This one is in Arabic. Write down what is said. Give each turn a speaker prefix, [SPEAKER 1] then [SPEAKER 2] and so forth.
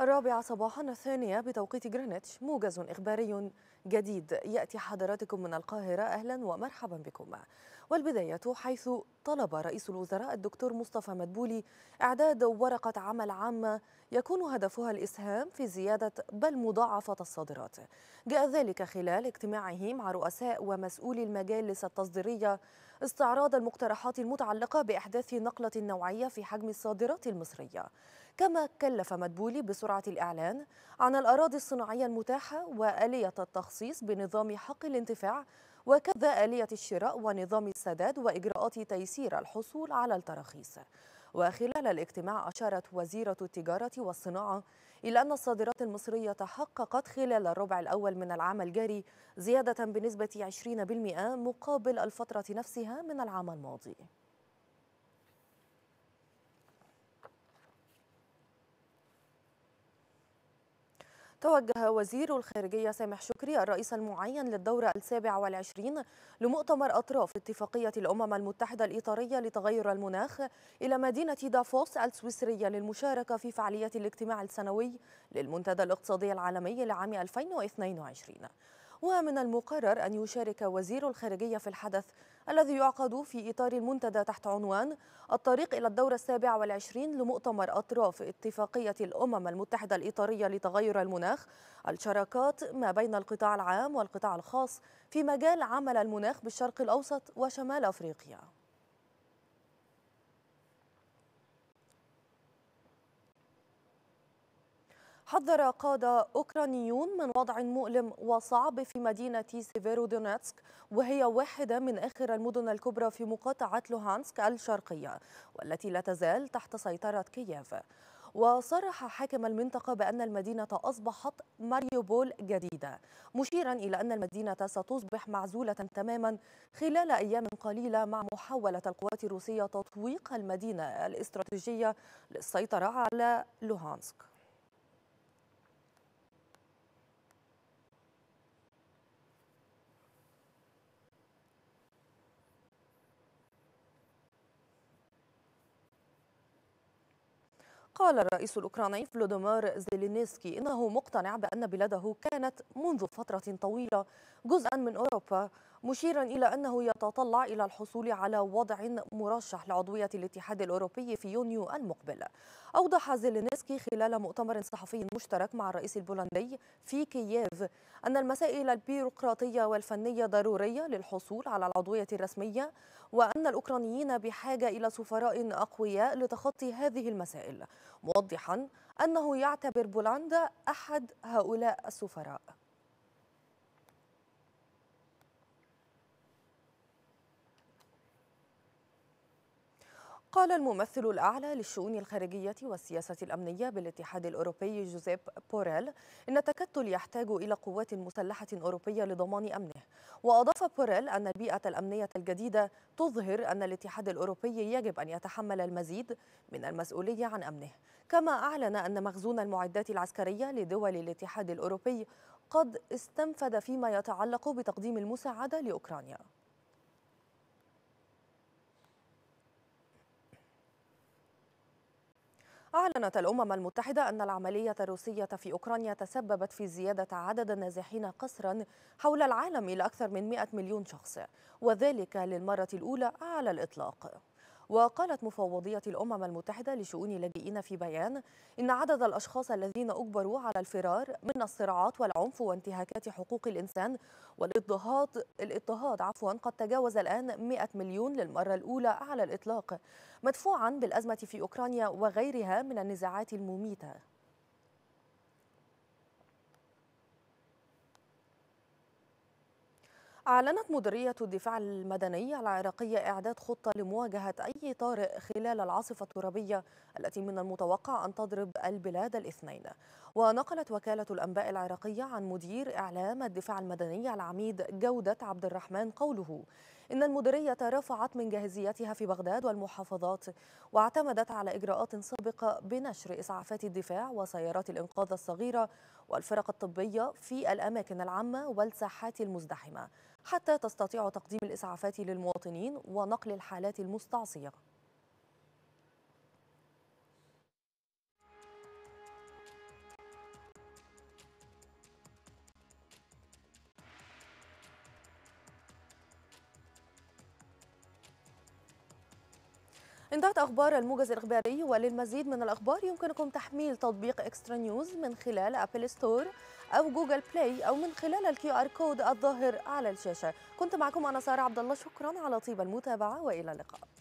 [SPEAKER 1] الرابعة صباحا الثانية بتوقيت جرينتش موجز إخباري جديد يأتي حضراتكم من القاهرة أهلا ومرحبا بكم والبداية حيث طلب رئيس الوزراء الدكتور مصطفى مدبولي إعداد ورقة عمل عامة يكون هدفها الإسهام في زيادة بل مضاعفة الصادرات جاء ذلك خلال اجتماعه مع رؤساء ومسؤولي المجالس التصديرية استعراض المقترحات المتعلقة بإحداث نقلة نوعية في حجم الصادرات المصرية كما كلف مدبولي بسرعة الإعلان عن الأراضي الصناعية المتاحة وآلية التخصيص بنظام حق الانتفاع وكذا آلية الشراء ونظام السداد وإجراءات تيسير الحصول على التراخيص وخلال الاجتماع أشارت وزيرة التجارة والصناعة إلى أن الصادرات المصرية تحققت خلال الربع الأول من العام الجاري زيادة بنسبة 20% مقابل الفترة نفسها من العام الماضي توجه وزير الخارجية سامح شكري الرئيس المعين للدورة السابع والعشرين لمؤتمر أطراف اتفاقية الأمم المتحدة الإطارية لتغير المناخ إلى مدينة دافوس السويسرية للمشاركة في فعالية الاجتماع السنوي للمنتدى الاقتصادي العالمي لعام 2022 ومن المقرر أن يشارك وزير الخارجية في الحدث الذي يعقد في إطار المنتدى تحت عنوان الطريق إلى الدورة السابعة والعشرين لمؤتمر أطراف اتفاقية الأمم المتحدة الإطارية لتغير المناخ الشراكات ما بين القطاع العام والقطاع الخاص في مجال عمل المناخ بالشرق الأوسط وشمال أفريقيا حذر قادة أوكرانيون من وضع مؤلم وصعب في مدينة سيفيرودونيتسك وهي واحدة من آخر المدن الكبرى في مقاطعة لوهانسك الشرقية والتي لا تزال تحت سيطرة كييف وصرح حاكم المنطقة بأن المدينة أصبحت ماريوبول جديدة مشيرا إلى أن المدينة ستصبح معزولة تماما خلال أيام قليلة مع محاولة القوات الروسية تطويق المدينة الاستراتيجية للسيطرة على لوهانسك قال الرئيس الأوكراني فلودومير زيلينسكي إنه مقتنع بأن بلاده كانت منذ فترة طويلة جزءا من أوروبا مشيرا إلى أنه يتطلع إلى الحصول على وضع مرشح لعضوية الاتحاد الأوروبي في يونيو المقبل أوضح زيلينسكي خلال مؤتمر صحفي مشترك مع الرئيس البولندي في كييف أن المسائل البيروقراطية والفنية ضرورية للحصول على العضوية الرسمية وأن الأوكرانيين بحاجة إلى سفراء أقوياء لتخطي هذه المسائل موضحا أنه يعتبر بولندا أحد هؤلاء السفراء قال الممثل الأعلى للشؤون الخارجية والسياسة الأمنية بالاتحاد الأوروبي جوزيب بوريل إن التكتل يحتاج إلى قوات مسلحة أوروبية لضمان أمنه وأضاف بوريل أن البيئة الأمنية الجديدة تظهر أن الاتحاد الأوروبي يجب أن يتحمل المزيد من المسؤولية عن أمنه كما أعلن أن مخزون المعدات العسكرية لدول الاتحاد الأوروبي قد استنفد فيما يتعلق بتقديم المساعدة لأوكرانيا أعلنت الأمم المتحدة أن العملية الروسية في أوكرانيا تسببت في زيادة عدد النازحين قسرا حول العالم إلى أكثر من 100 مليون شخص وذلك للمرة الأولى على الإطلاق وقالت مفوضية الأمم المتحدة لشؤون اللاجئين في بيان إن عدد الأشخاص الذين أجبروا على الفرار من الصراعات والعنف وانتهاكات حقوق الإنسان والاضطهاد الاضطهاد عفوا قد تجاوز الآن 100 مليون للمرة الأولى على الإطلاق مدفوعا بالأزمة في أوكرانيا وغيرها من النزاعات المميتة أعلنت مديرية الدفاع المدني العراقية إعداد خطة لمواجهة أي طارئ خلال العاصفة الترابية التي من المتوقع أن تضرب البلاد الاثنين ونقلت وكالة الأنباء العراقية عن مدير إعلام الدفاع المدني العميد جودة عبد الرحمن قوله إن المديرية رفعت من جاهزيتها في بغداد والمحافظات واعتمدت على إجراءات سابقة بنشر إسعافات الدفاع وسيارات الإنقاذ الصغيرة والفرق الطبية في الأماكن العامة والساحات المزدحمة حتى تستطيع تقديم الإسعافات للمواطنين ونقل الحالات المستعصية انتهت أخبار الموجز الإخباري وللمزيد من الأخبار يمكنكم تحميل تطبيق إكسترا نيوز من خلال أبل ستور أو جوجل بلاي أو من خلال الكيو آر كود الظاهر على الشاشة كنت معكم أنا سارة عبد الله شكرا على طيب المتابعة وإلى اللقاء